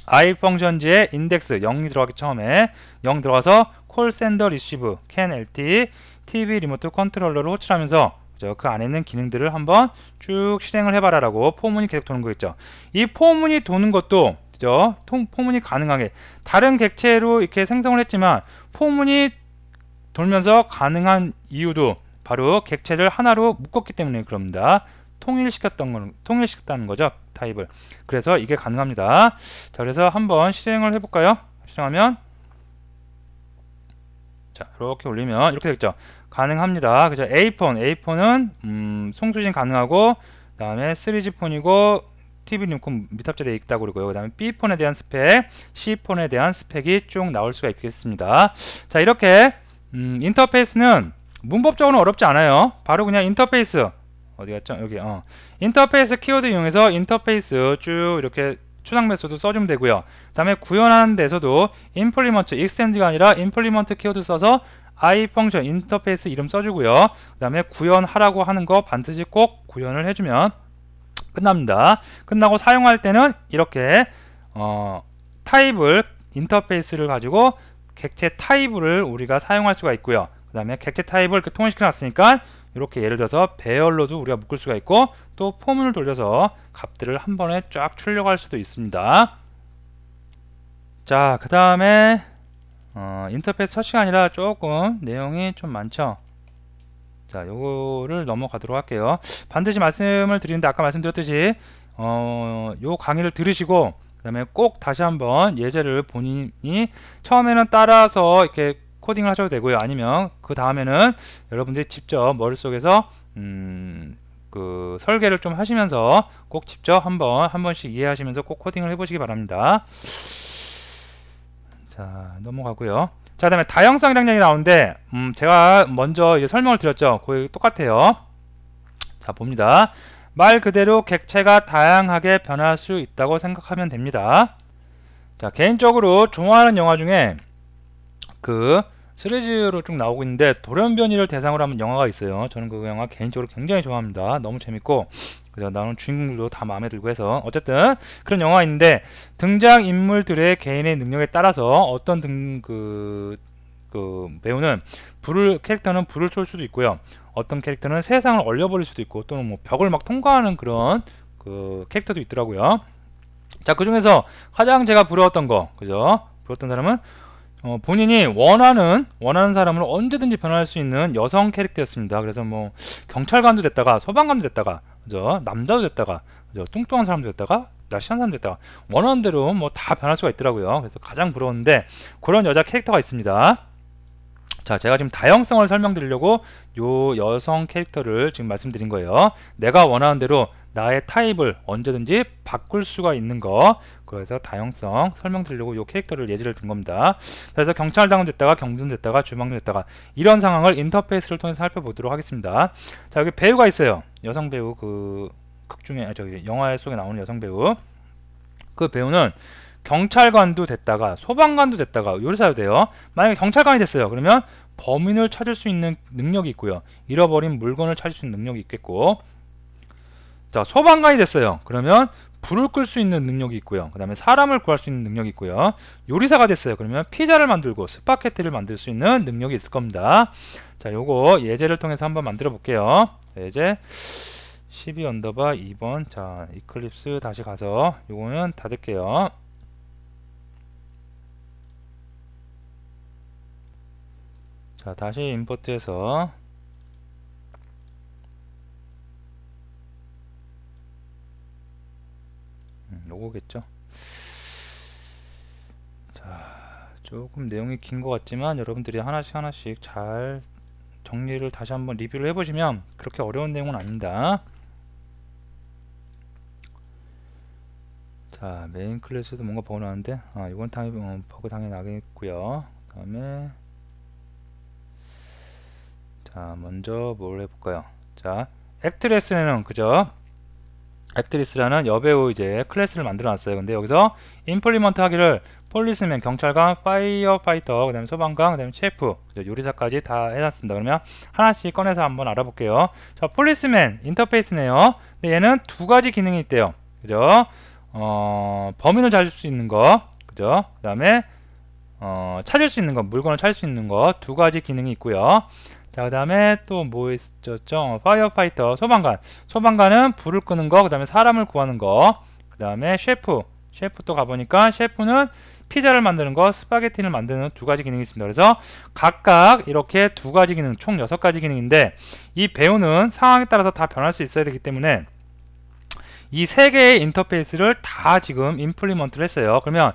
Speaker 1: i 펑션지의 인덱스 0이 들어가기 처음에 0 들어가서 콜센더 리시브 캔 lt tv 리모트 컨트롤러를 호출하면서 그죠? 그 안에 있는 기능들을 한번 쭉 실행을 해봐라 라고 포문이 계속 도는 거 있죠 이 포문이 도는 것도 그죠? 통, 포문이 가능하게 다른 객체로 이렇게 생성을 했지만 포문이 돌면서 가능한 이유도 바로 객체를 하나로 묶었기 때문에 그럽니다 통일시켰던 건 통일시켰다는 거죠 타입을 그래서 이게 가능합니다 자 그래서 한번 실행을 해볼까요 실행하면 자 이렇게 올리면 이렇게 되겠죠 가능합니다 그죠 A폰 A폰은 음, 송수진 가능하고 그 다음에 3G 폰이고 TV 링콘 밑탑재되어 있다고 그러고요 그 다음에 B폰에 대한 스펙 C폰에 대한 스펙이 쭉 나올 수가 있겠습니다 자 이렇게 음, 인터페이스는 문법적으로 어렵지 않아요 바로 그냥 인터페이스 어디 갔죠? 여기 어. 인터페이스 키워드 이용해서 인터페이스 쭉 이렇게 추상 매수도 써주면 되고요. 그 다음에 구현하는 데서도 implement, extend가 아니라 implement 키워드 써서 i 펑션 인터페이스 이름 써주고요. 그 다음에 구현하라고 하는 거 반드시 꼭 구현을 해주면 끝납니다. 끝나고 사용할 때는 이렇게 어, 타입을 인터페이스를 가지고 객체 타입을 우리가 사용할 수가 있고요. 그 다음에 객체 타입을 이렇게 통일시켜 놨으니까 이렇게 예를 들어서 배열로도 우리가 묶을 수가 있고 또 포문을 돌려서 값들을 한 번에 쫙 출력할 수도 있습니다 자 그 다음에 어, 인터페이스 서치가 아니라 조금 내용이 좀 많죠 자 요거를 넘어가도록 할게요 반드시 말씀을 드리는데 아까 말씀드렸듯이 어, 요 강의를 들으시고 그 다음에 꼭 다시 한번 예제를 본인이 처음에는 따라서 이렇게 코딩을 하셔도 되고요. 아니면 그 다음에는 여러분들이 직접 머릿속에서 음, 그 설계를 좀 하시면서 꼭 직접 한번 한 번씩 이해하시면서 꼭 코딩을 해보시기 바랍니다. 자 넘어가고요. 자다음에 다형성 일량량이 나오는데 음, 제가 먼저 이제 설명을 드렸죠. 거의 똑같아요. 자 봅니다. 말 그대로 객체가 다양하게 변할 수 있다고 생각하면 됩니다. 자 개인적으로 좋아하는 영화 중에 그시리즈로쭉 나오고 있는데 돌연변이를 대상으로 한 영화가 있어요. 저는 그 영화 개인적으로 굉장히 좋아합니다. 너무 재밌고 그래서 나오는 주인공들도 다 마음에 들고 해서 어쨌든 그런 영화인데 등장 인물들의 개인의 능력에 따라서 어떤 등그 그 배우는 불을 캐릭터는 불을 쏠 수도 있고요. 어떤 캐릭터는 세상을 얼려버릴 수도 있고 또는 뭐 벽을 막 통과하는 그런 그 캐릭터도 있더라고요. 자, 그 중에서 가장 제가 부러웠던 거, 그죠? 부러웠던 사람은 어, 본인이 원하는 원하는 사람으로 언제든지 변할수 있는 여성 캐릭터였습니다. 그래서 뭐 경찰관도 됐다가 소방관도 됐다가 그죠? 남자도 됐다가 그죠? 뚱뚱한 사람도 됐다가 날씬한 사람도 됐다가 원하는 대로 뭐 다 변할 수가 있더라고요. 그래서 가장 부러운데 그런 여자 캐릭터가 있습니다. 자 제가 지금 다양성을 설명드리려고 요 여성 캐릭터를 지금 말씀드린 거예요 내가 원하는 대로 나의 타입을 언제든지 바꿀 수가 있는 거 그래서 다양성 설명드리려고 이 캐릭터를 예제를든 겁니다 그래서 경찰 당원됐다가 경준됐다가 주방됐다가 이런 상황을 인터페이스를 통해서 살펴보도록 하겠습니다 자 여기 배우가 있어요 여성 배우 그 극중에 아, 저기 영화 속에 나오는 여성 배우 그 배우는 경찰관도 됐다가 소방관도 됐다가 요리사도 돼요 만약에 경찰관이 됐어요 그러면 범인을 찾을 수 있는 능력이 있고요 잃어버린 물건을 찾을 수 있는 능력이 있겠고 자 소방관이 됐어요 그러면 불을 끌 수 있는 능력이 있고요 그 다음에 사람을 구할 수 있는 능력이 있고요 요리사가 됐어요 그러면 피자를 만들고 스파게티를 만들 수 있는 능력이 있을 겁니다 자 요거 예제를 통해서 한번 만들어 볼게요 예제 12 언더바 2번 자 이클립스 다시 가서 요거는 닫을게요 자 다시 임포트해서 요거겠죠 자 조금 내용이 긴 것 같지만 여러분들이 하나씩 하나씩 잘 정리를 다시 한번 리뷰를 해보시면 그렇게 어려운 내용은 아닙니다 자 메인 클래스도 뭔가 버그 나는데 아 이번 타입 어, 버그 당연히 나겠고요 그 다음에 자 먼저 뭘 해볼까요 자 앱트레스는 그죠 액트리스라는 여배우 이제 클래스를 만들어 놨어요. 근데 여기서 임플리먼트 하기를 폴리스맨, 경찰관, 파이어파이터, 그다음에 소방관, 그다음에 체프 요리사까지 다 해놨습니다. 그러면 하나씩 꺼내서 한번 알아볼게요. 자, 폴리스맨 인터페이스네요. 근데 얘는 두 가지 기능이 있대요. 그죠? 어, 범인을 찾을 수 있는 거, 그죠? 그다음에 어, 찾을 수 있는 거, 물건을 찾을 수 있는 거두 가지 기능이 있고요. 자, 그 다음에 또 뭐 있었죠? 파이어파이터, 소방관. 소방관은 불을 끄는 거, 그 다음에 사람을 구하는 거, 그 다음에 셰프. 셰프 또 가보니까 셰프는 피자를 만드는 거, 스파게티를 만드는 두 가지 기능이 있습니다. 그래서 각각 이렇게 두 가지 기능, 총 여섯 가지 기능인데 이 배우는 상황에 따라서 다 변할 수 있어야 되기 때문에 이 세 개의 인터페이스를 다 지금 임플리먼트를 했어요. 그러면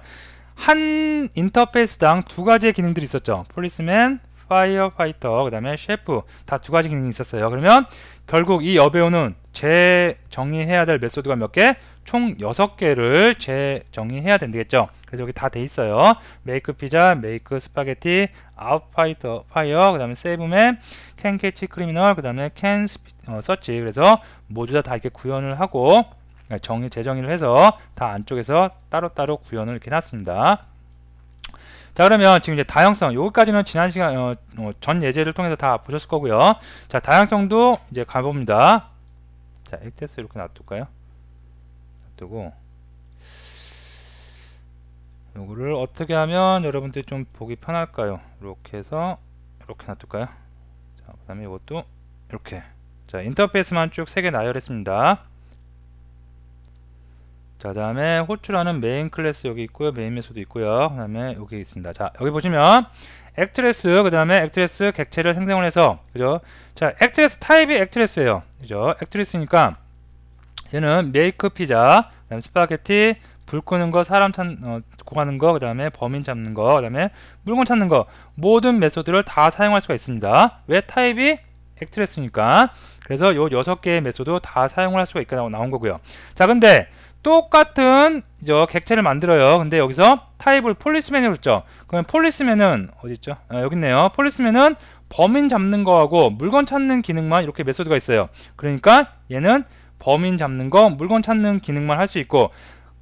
Speaker 1: 한 인터페이스당 두 가지의 기능들이 있었죠. 폴리스맨, 파이어파이터, 그 다음에 셰프 다 두 가지 기능이 있었어요. 그러면 결국 이 여배우는 재정의해야 될 메소드가 몇 개? 총 6개를 재정의해야 된다겠죠. 그래서 여기 다 돼 있어요. 메이크 피자, 메이크 스파게티, 아웃파이터 파이어, 그 다음에 세이브맨, 캔 캐치 크리미널, 그 다음에 캔 스피, 어, 서치. 그래서 모두 다, 다 이렇게 구현을 하고 네, 정의 재정의를 해서 다 안쪽에서 따로따로 구현을 이렇게 놨습니다. 자 그러면 지금 이제 다양성 여기까지는 지난 시간 어, 어, 전 예제를 통해서 다 보셨을 거고요 자 다양성도 이제 가봅니다 자 액세스 이렇게 놔둘까요 놔두고 요거를 어떻게 하면 여러분들이 좀 보기 편할까요 이렇게 해서 이렇게 놔둘까요 자그 다음에 이것도 이렇게 자 인터페이스만 쭉 세 개 나열했습니다 자 다음에 호출하는 메인 클래스 여기 있고요 메인 메소드 있고요 그 다음에 여기 있습니다 자 여기 보시면 액트레스 그 다음에 액트레스 객체를 생성을 해서 그죠 자 액트레스 타입이 액트레스예요 그죠 액트레스니까 얘는 메이크 피자 그 다음에 스파게티 불 끄는 거 사람 찾, 어, 구하는 거 그 다음에 범인 잡는 거그 다음에 물건 찾는 거 모든 메소드를 다 사용할 수가 있습니다 왜 타입이 액트레스니까 그래서 요 여섯 개의 메소드 다 사용을 할 수가 있게 나온 거고요 자 근데 똑같은 이제 객체를 만들어요. 근데 여기서 타입을 폴리스맨으로 했죠. 그러면 폴리스맨은 어디 있죠? 아, 여기 있네요. 폴리스맨은 범인 잡는 거하고 물건 찾는 기능만 이렇게 메소드가 있어요. 그러니까 얘는 범인 잡는 거, 물건 찾는 기능만 할 수 있고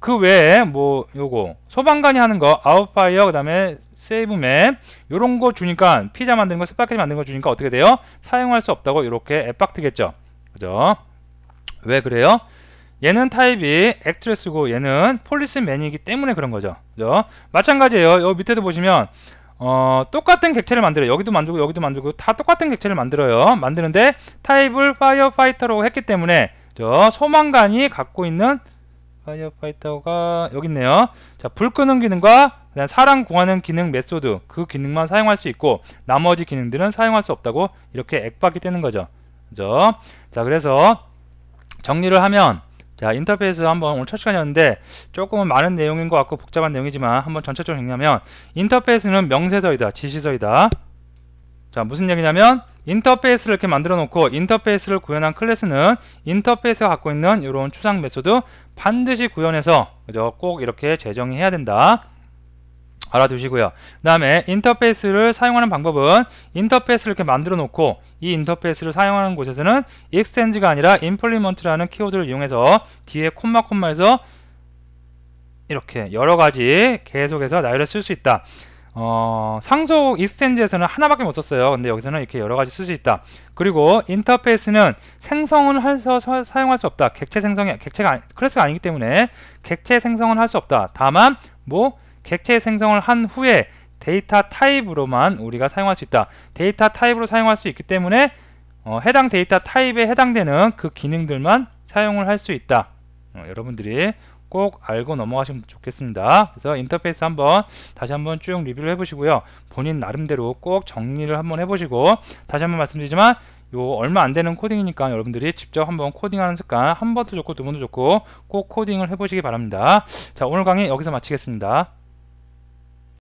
Speaker 1: 그 외에 뭐 요거 소방관이 하는 거 아웃파이어 그다음에 세이브맨 요런 거 주니까 피자 만드는 거 스파게티 만드는 거 주니까 어떻게 돼요? 사용할 수 없다고 이렇게 앱박 트겠죠. 그죠? 왜 그래요? 얘는 타입이 액트레스고 얘는 폴리스맨이기 때문에 그런 거죠. 그죠? 마찬가지예요. 여 밑에도 보시면 어, 똑같은 객체를 만들어요. 여기도 만들고 여기도 만들고 다 똑같은 객체를 만들어요. 만드는데 타입을 파이어파이터로 했기 때문에 저 소망관이 갖고 있는 파이어파이터가 여기 있네요. 자, 불 끄는 기능과 그냥 사람 구하는 기능 메소드 그 기능만 사용할 수 있고 나머지 기능들은 사용할 수 없다고 이렇게 액박이 되는 거죠. 그죠? 자, 그래서 정리를 하면 자 인터페이스 한번 오늘 첫 시간이었는데 조금은 많은 내용인 것 같고 복잡한 내용이지만 한번 전체적으로 읽하면 인터페이스는 명세서이다 지시서이다 자 무슨 얘기냐면 인터페이스를 이렇게 만들어 놓고 인터페이스를 구현한 클래스는 인터페이스가 갖고 있는 이런 추상 메소드 반드시 구현해서 그죠 꼭 이렇게 재정해야 된다 알아두시고요. 그 다음에 인터페이스를 사용하는 방법은 인터페이스를 이렇게 만들어 놓고 이 인터페이스를 사용하는 곳에서는 extend가 아니라 implement라는 키워드를 이용해서 뒤에 콤마 콤마에서 이렇게 여러 가지 계속해서 나열을 쓸수 있다. 어, 상속 익스텐지에서는 하나밖에 못 썼어요. 근데 여기서는 이렇게 여러 가지 쓸 수 있다. 그리고 인터페이스는 생성을 해서 사용할 수 없다. 객체 생성이 객체가 클래스가 아니기 때문에 객체 생성은 할 수 없다. 다만 뭐 객체 생성을 한 후에 데이터 타입으로만 우리가 사용할 수 있다. 데이터 타입으로 사용할 수 있기 때문에 어, 해당 데이터 타입에 해당되는 그 기능들만 사용을 할 수 있다. 어, 여러분들이 꼭 알고 넘어가시면 좋겠습니다. 그래서 인터페이스 한번 다시 한번 쭉 리뷰를 해보시고요. 본인 나름대로 꼭 정리를 한번 해보시고 다시 한번 말씀드리지만 요 얼마 안 되는 코딩이니까 여러분들이 직접 한번 코딩하는 습관 한 번도 좋고 두 번도 좋고 꼭 코딩을 해보시기 바랍니다. 자 오늘 강의 여기서 마치겠습니다.